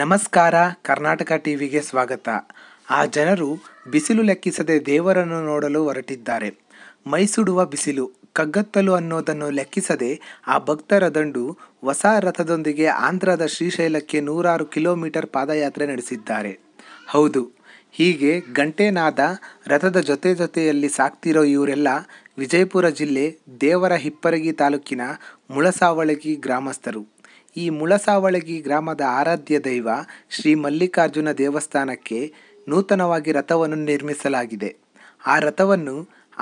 ನಮಸ್ಕಾರ ಕರ್ನಾಟಕ ಟಿವಿಗೆ ಸ್ವಾಗತ ಆ ಜನರು ಬಿಸಿಲು ಲೆಕ್ಕಿಸದೆ ದೇವರನ್ನು ನೋಡಲು ಹೊರಟಿದ್ದಾರೆ ಮೈಸೂಡುವ ಬಿಸಿಲು ಕಗ್ಗತ್ತಲು ಅನ್ನೋದನ್ನು ಲೆಕ್ಕಿಸದೆ ಆ ಭಕ್ತರ ದಂಡು ಹೊಸ ರಥದೊಂದಿಗೆ ಆಂಧ್ರದ ಶ್ರೀಶೈಲಕ್ಕೆ ನೂರಾರು ಕಿಲೋಮೀಟರ್ ಪಾದಯಾತ್ರೆ ನಡೆಸಿದ್ದಾರೆ ಹೌದು ಹೀಗೆ ಗಂಟೆನಾದ ರಥದ ಜೊತೆ ಜೊತೆಯಲ್ಲಿ ಸಾಕ್ತಿರೋ ಇವರೆಲ್ಲ ವಿಜಯಪುರ ಜಿಲ್ಲೆ ದೇವರ ಹಿಪ್ಪರಗಿ ತಾಲೂಕಿನ ಮುಳಸಾವಳಗಿ ಗ್ರಾಮಸ್ಥರು ಈ ಮುಳಸಾವಳಗಿ ಗ್ರಾಮದ ಆರಾಧ್ಯ ದೈವ ಶ್ರೀ ಮಲ್ಲಿಕಾರ್ಜುನ ದೇವಸ್ಥಾನಕ್ಕೆ ನೂತನವಾಗಿ ರಥವನ್ನು ನಿರ್ಮಿಸಲಾಗಿದೆ ಆ ರಥವನ್ನು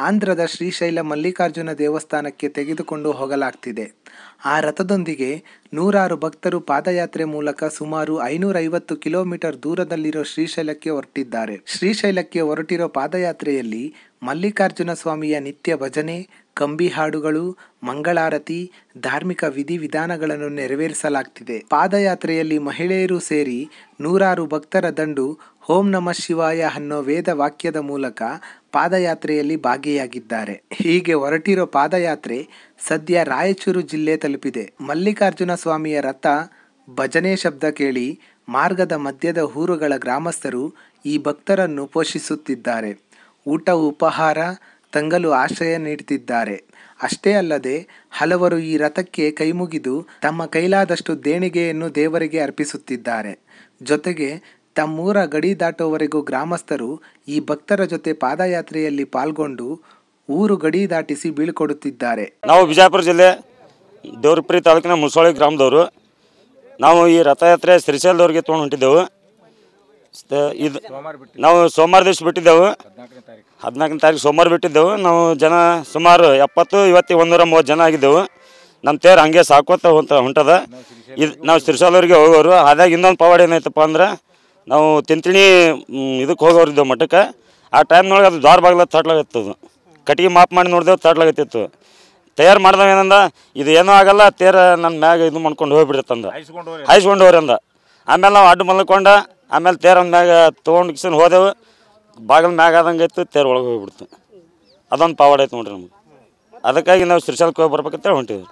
ಆಂಧ್ರದ ಶ್ರೀಶೈಲ ಮಲ್ಲಿಕಾರ್ಜುನ ದೇವಸ್ಥಾನಕ್ಕೆ ತೆಗೆದುಕೊಂಡು ಹೋಗಲಾಗ್ತಿದೆ ಆ ರಥದೊಂದಿಗೆ ನೂರಾರು ಭಕ್ತರು ಪಾದಯಾತ್ರೆ ಮೂಲಕ ಸುಮಾರು ಐನೂರೈವತ್ತು ಕಿಲೋಮೀಟರ್ ದೂರದಲ್ಲಿರೋ ಶ್ರೀಶೈಲಕ್ಕೆ ಹೊರಟಿದ್ದಾರೆ ಶ್ರೀಶೈಲಕ್ಕೆ ಹೊರಟಿರೋ ಪಾದಯಾತ್ರೆಯಲ್ಲಿ ಮಲ್ಲಿಕಾರ್ಜುನ ಸ್ವಾಮಿಯ ನಿತ್ಯ ಭಜನೆ ಕಂಬಿ ಹಾಡುಗಳು ಮಂಗಳಾರತಿ ಧಾರ್ಮಿಕ ವಿಧಿವಿಧಾನಗಳನ್ನು ನೆರವೇರಿಸಲಾಗ್ತಿದೆ ಪಾದಯಾತ್ರೆಯಲ್ಲಿ ಮಹಿಳೆಯರು ಸೇರಿ ನೂರಾರು ಭಕ್ತರ ದಂಡು ಓಂ ನಮಃ ಶಿವಾಯ ಅನ್ನೋ ವೇದ ವಾಕ್ಯದ ಮೂಲಕ ಪಾದಯಾತ್ರೆಯಲ್ಲಿ ಭಾಗಿಯಾಗಿದ್ದಾರೆ ಹೀಗೆ ಹೊರಟಿರೋ ಪಾದಯಾತ್ರೆ ಸದ್ಯ ರಾಯಚೂರು ಜಿಲ್ಲೆ ತಲುಪಿದೆ ಮಲ್ಲಿಕಾರ್ಜುನ ಸ್ವಾಮಿಯ ರಥ ಭಜನೆ ಶಬ್ದ ಕೇಳಿ ಮಾರ್ಗದ ಮಧ್ಯದ ಊರುಗಳ ಗ್ರಾಮಸ್ಥರು ಈ ಭಕ್ತರನ್ನು ಪೋಷಿಸುತ್ತಿದ್ದಾರೆ ಊಟ ಉಪಹಾರ ತಂಗಲು ಆಶ್ರಯ ನೀಡುತ್ತಿದ್ದಾರೆ ಅಷ್ಟೇ ಅಲ್ಲದೆ ಹಲವರು ಈ ರಥಕ್ಕೆ ಕೈಮುಗಿದು ತಮ್ಮ ಕೈಲಾದಷ್ಟು ದೇಣಿಗೆಯನ್ನು ದೇವರಿಗೆ ಅರ್ಪಿಸುತ್ತಿದ್ದಾರೆ ಜೊತೆಗೆ ತಮ್ಮೂರ ಗಡಿ ದಾಟೋವರೆಗೂ ಗ್ರಾಮಸ್ಥರು ಈ ಭಕ್ತರ ಜೊತೆ ಪಾದಯಾತ್ರೆಯಲ್ಲಿ ಪಾಲ್ಗೊಂಡು ಊರು ಗಡಿ ದಾಟಿಸಿ ಬೀಳ್ಕೊಡುತ್ತಿದ್ದಾರೆ ನಾವು ಬಿಜಾಪುರ ಜಿಲ್ಲೆ ದೇವ್ರಪುರಿ ತಾಲೂಕಿನ ಮುಸೋಳಿ ಗ್ರಾಮದವರು ನಾವು ಈ ರಥಯಾತ್ರೆ ಸಿರಿಸೇಲ್ದವ್ರಿಗೆ ತೊಗೊಂಡು ಹೊಂಟಿದ್ದೆವು ಇದು ನಾವು ಸೋಮವಾರ ದಿವಸ ಬಿಟ್ಟಿದ್ದೆವು ಹದಿನಾಲ್ಕನೇ ತಾರೀಕು ಸೋಮವಾರ ಬಿಟ್ಟಿದ್ದೆವು ನಾವು ಜನ ಸುಮಾರು ಎಪ್ಪತ್ತು ಇವತ್ತು ಒಂದೂರ ಮೂವತ್ತು ಜನ ಆಗಿದ್ದೆವು ನಮ್ಮ ತೇರು ಹಂಗೆ ಸಾಕೋತ ಹೊಂಟದ ಇದು ನಾವು ಅವರಿಗೆ ಹೋಗೋರು ಆದಾಗ ಇನ್ನೊಂದು ಪವಾಡ ಏನಾಯ್ತಪ್ಪ ಅಂದ್ರೆ ನಾವು ತಿಂತಿಣಿ ಇದಕ್ಕೆ ಹೋಗೋರಿದ್ದೆವು ಮಠಕ್ಕೆ ಆ ಟೈಮ್ನೊಳಗೆ ಅದು ದ್ವಾರ ಬಾಗಿಲ ತಟ್ಲಾಗತ್ತದು ಕಟ್ಟಿಗೆ ಮಾಪ್ ಮಾಡಿ ನೋಡಿದೆವು ತಟ್ಲಾಗತ್ತಿತ್ತು ತಯಾರು ಮಾಡ್ದಾಗ ಏನಂದ ಇದು ಏನೂ ಆಗಲ್ಲ ತೇರ ನನ್ನ ಮ್ಯಾಗ ಇದು ಮಾಡ್ಕೊಂಡು ಹೋಗ್ಬಿಡ್ತಂದ ಹಾಯಿಸ್ಕೊಂಡು ಹೋಗ್ರಿ ಅಂದ ಆಮೇಲೆ ನಾವು ಅಡ್ಡು ಮಲ್ಕೊಂಡ ಆಮೇಲೆ ತೇರ ಮ್ಯಾಗ ತೊಗೊಂಡು ಕಿಸನ್ ಹೋದೆವು ಬಾಗಿಲ ಮ್ಯಾಗ ಆದಂಗೆ ಇತ್ತು ತೇರು ಒಳಗೆ ಹೋಗ್ಬಿಡ್ತು ಅದೊಂದು ಪಾವಾಡ ಐತೆ ನೋಡ್ರಿ ನಮ್ಗೆ ಅದಕ್ಕಾಗಿ ನಾವು ಶ್ರೀಶೈಲಕ್ಕೆ ಹೋಗಿ ಬರ್ಬೇಕಂತೇಳಿ ಹೊಂಟಿದ್ವಿ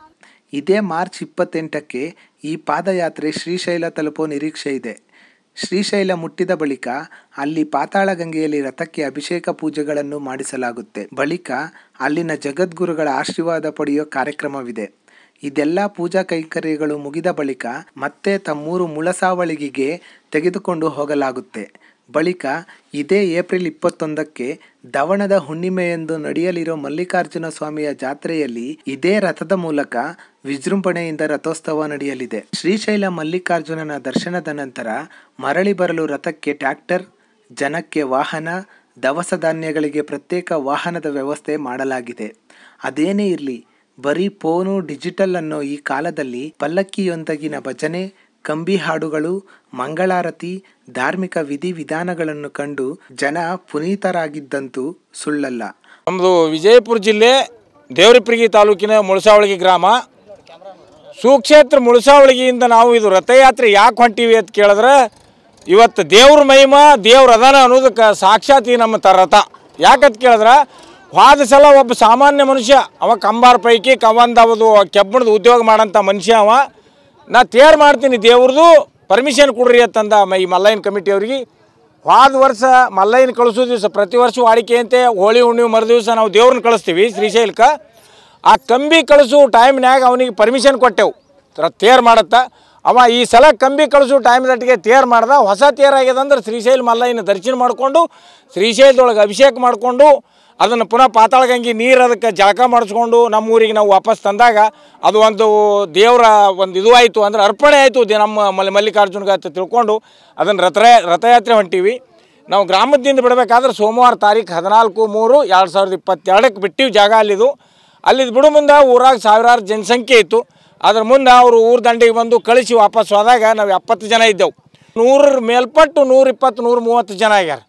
ಇದೇ ಮಾರ್ಚ್ ಇಪ್ಪತ್ತೆಂಟಕ್ಕೆ ಈ ಪಾದಯಾತ್ರೆ ಶ್ರೀಶೈಲ ತಲುಪೋ ನಿರೀಕ್ಷೆ ಇದೆ ಶ್ರೀಶೈಲ ಮುಟ್ಟಿದ ಬಳಿಕ ಅಲ್ಲಿ ಪಾತಾಳ ಗಂಗೆಯಲ್ಲಿ ರಥಕ್ಕೆ ಅಭಿಷೇಕ ಪೂಜೆಗಳನ್ನು ಮಾಡಿಸಲಾಗುತ್ತೆ ಬಳಿಕ ಅಲ್ಲಿನ ಜಗದ್ಗುರುಗಳ ಆಶೀರ್ವಾದ ಪಡೆಯೋ ಕಾರ್ಯಕ್ರಮವಿದೆ ಇದೆಲ್ಲ ಪೂಜಾ ಕೈಂಕರ್ಯಗಳು ಮುಗಿದ ಬಳಿಕ ಮತ್ತೆ ತಮ್ಮೂರು ಮುಳಸಾವಳಿಗೆಗೆ ತೆಗೆದುಕೊಂಡು ಹೋಗಲಾಗುತ್ತೆ ಬಳಿಕ ಇದೇ ಏಪ್ರಿಲ್ ಇಪ್ಪತ್ತೊಂದಕ್ಕೆ ದವಣದ ಹುಣ್ಣಿಮೆಯಂದು ನಡೆಯಲಿರೋ ಮಲ್ಲಿಕಾರ್ಜುನ ಸ್ವಾಮಿಯ ಜಾತ್ರೆಯಲ್ಲಿ ಇದೇ ರಥದ ಮೂಲಕ ವಿಜೃಂಭಣೆಯಿಂದ ರಥೋತ್ಸವ ನಡೆಯಲಿದೆ ಶ್ರೀಶೈಲ ಮಲ್ಲಿಕಾರ್ಜುನನ ದರ್ಶನದ ನಂತರ ಮರಳಿ ಬರಲು ರಥಕ್ಕೆ ಟ್ಯಾಕ್ಟರ್ ಜನಕ್ಕೆ ವಾಹನ ದವಸ ಧಾನ್ಯಗಳಿಗೆ ಪ್ರತ್ಯೇಕ ವಾಹನದ ವ್ಯವಸ್ಥೆ ಮಾಡಲಾಗಿದೆ ಅದೇನೇ ಇರಲಿ ಬರೀ ಫೋನು ಡಿಜಿಟಲ್ ಅನ್ನೋ ಈ ಕಾಲದಲ್ಲಿ ಪಲ್ಲಕ್ಕಿಯೊಂದಗಿನ ಭಜನೆ ಕಂಬಿ ಹಾಡುಗಳು ಮಂಗಳಾರತಿ ಧಾರ್ಮಿಕ ವಿಧಿವಿಧಾನಗಳನ್ನು ಕಂಡು ಜನ ಪುನೀತರಾಗಿದ್ದಂತೂ ಸುಳ್ಳಲ್ಲ ನಮ್ಮದು ವಿಜಯಪುರ ಜಿಲ್ಲೆ ದೇವ್ರಿಪ್ರಿಗಿ ತಾಲೂಕಿನ ಮುಳಸಾವಳಿಗೆ ಗ್ರಾಮ ಸುಕ್ಷೇತ್ರ ಮುಳಸಾವಳಿಗಿಯಿಂದ ನಾವು ಇದು ರಥಯಾತ್ರೆ ಯಾಕೆ ಹೊಂಟೀವಿ ಅಂತ ಕೇಳಿದ್ರೆ ಇವತ್ತು ದೇವ್ರ ಮಹಿಮ ದೇವ್ರ ಅದಾನ ಅನ್ನೋದಕ್ಕೆ ಸಾಕ್ಷಾತ್ ನಮ್ಮ ತ ರಥ ಯಾಕಂತ ಕೇಳಿದ್ರೆ ಹಾದ ಸಲ ಒಬ್ಬ ಸಾಮಾನ್ಯ ಮನುಷ್ಯ ಅವ ಕಂಬಾರ ಪೈಕಿ ಅವದು ಕೆಬ್ಬಣದ ಉದ್ಯೋಗ ಮಾಡೋಂಥ ಮನುಷ್ಯ ಅವ ನಾ ತಯಾರು ಮಾಡ್ತೀನಿ ದೇವ್ರದ್ದು ಪರ್ಮಿಷನ್ ಕೊಡ್ರಿ ಅಂತಂದ ಈ ಮಲ್ಲಯ್ಯನ ಕಮಿಟಿಯವ್ರಿಗೆ ಹಾದ ವರ್ಷ ಮಲ್ಲಯ್ಯನ ಕಳಿಸೋ ದಿವಸ ಪ್ರತಿ ವರ್ಷ ವಾಡಿಕೆಯಂತೆ ಹೋಳಿ ಹುಣ್ಣಿಮೆ ಮರು ದಿವಸ ನಾವು ದೇವ್ರನ್ನ ಕಳಿಸ್ತೀವಿ ಶ್ರೀಶೈಲಕ್ಕೆ ಆ ಕಂಬಿ ಕಳಿಸೋ ಟೈಮ್ನಾಗ ಅವನಿಗೆ ಪರ್ಮಿಷನ್ ಕೊಟ್ಟೆವು ತೇರು ಮಾಡತ್ತಾ ಅವ ಈ ಸಲ ಕಂಬಿ ಕಳಿಸೋ ದಟ್ಟಿಗೆ ತೇರು ಮಾಡ್ದ ಹೊಸ ತೇರಾಗ್ಯದಂದ್ರೆ ಶ್ರೀಶೈಲ ಮಲ್ಲಯ್ಯನ ದರ್ಶನ ಮಾಡಿಕೊಂಡು ಶ್ರೀಶೈಲದೊಳಗೆ ಅಭಿಷೇಕ ಮಾಡಿಕೊಂಡು ಅದನ್ನು ಪುನಃ ಪಾತಾಳಗಂಗಿ ನೀರು ಅದಕ್ಕೆ ಜಳಕ ಮಾಡಿಸ್ಕೊಂಡು ನಮ್ಮ ಊರಿಗೆ ನಾವು ವಾಪಸ್ ತಂದಾಗ ಅದು ಒಂದು ದೇವರ ಒಂದು ಇದು ಆಯಿತು ಅಂದರೆ ಅರ್ಪಣೆ ಆಯಿತು ನಮ್ಮ ಮಲ್ಲಿ ಮಲ್ಲಿಕಾರ್ಜುನ್ಗೆ ಅಂತ ತಿಳ್ಕೊಂಡು ಅದನ್ನು ರಥ ರಥಯಾತ್ರೆ ಹೊಂಟೀವಿ ನಾವು ಗ್ರಾಮದಿಂದ ಬಿಡಬೇಕಾದ್ರೆ ಸೋಮವಾರ ತಾರೀಕು ಹದಿನಾಲ್ಕು ಮೂರು ಎರಡು ಸಾವಿರದ ಇಪ್ಪತ್ತೆರಡಕ್ಕೆ ಬಿಟ್ಟಿವಿ ಜಾಗ ಅಲ್ಲಿದು ಅಲ್ಲಿದ್ದು ಬಿಡು ಮುಂದೆ ಊರಾಗ ಸಾವಿರಾರು ಜನಸಂಖ್ಯೆ ಇತ್ತು ಅದ್ರ ಮುಂದೆ ಅವರು ಊರು ದಂಡಿಗೆ ಬಂದು ಕಳಿಸಿ ವಾಪಸ್ ಹೋದಾಗ ನಾವು ಎಪ್ಪತ್ತು ಜನ ಇದ್ದೆವು ನೂರರ ಮೇಲ್ಪಟ್ಟು ನೂರಿಪ್ಪತ್ತು ನೂರು ಮೂವತ್ತು ಜನ ಆಗ್ಯಾರ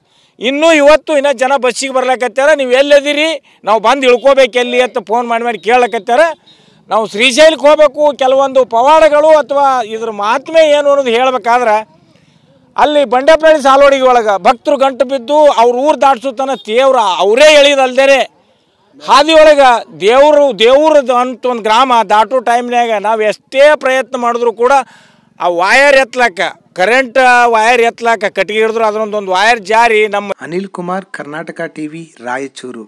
ಇನ್ನೂ ಇವತ್ತು ಇನ್ನೂ ಜನ ಬಸ್ಸಿಗೆ ಬರ್ಲಾಕತ್ಯಾರ ನೀವು ಎಲ್ಲಿದ್ದೀರಿ ನಾವು ಬಂದು ಇಳ್ಕೋಬೇಕು ಎಲ್ಲಿ ಅಂತ ಫೋನ್ ಮಾಡಿ ಮಾಡಿ ಕೇಳಕತ್ತಾರ ನಾವು ಶ್ರೀಶೈಲಕ್ಕೆ ಹೋಗಬೇಕು ಕೆಲವೊಂದು ಪವಾಡಗಳು ಅಥವಾ ಇದ್ರ ಮಾತ್ಮೆ ಏನು ಅನ್ನೋದು ಹೇಳಬೇಕಾದ್ರೆ ಅಲ್ಲಿ ಬಂಡೆಪಳ್ಳಿ ಸಾಲೋಡಿಗೆ ಒಳಗೆ ಭಕ್ತರು ಗಂಟು ಬಿದ್ದು ಅವ್ರ ಊರು ದಾಟ್ಸುತ್ತಾನ ದೇವ್ರ ಅವರೇ ಎಳಿದಲ್ದೇ ಹಾದಿ ಒಳಗೆ ದೇವರು ದೇವ್ರದ್ದು ಅಂತ ಒಂದು ಗ್ರಾಮ ದಾಟೋ ಟೈಮ್ನಾಗ ನಾವು ಎಷ್ಟೇ ಪ್ರಯತ್ನ ಮಾಡಿದ್ರೂ ಕೂಡ ಆ ವಾಯರ್ ಎತ್ಲಾಕ ಕರೆಂಟ್ ವಾಯರ್ ಎತ್ತಲಾಕ ಕಟ್ಟಿಗೆ ಹಿಡಿದ್ರು ಅದರೊಂದೊಂದು ವಾಯರ್ ಜಾರಿ ನಮ್ಮ ಅನಿಲ್ ಕುಮಾರ್ ಕರ್ನಾಟಕ ಟಿವಿ ರಾಯಚೂರು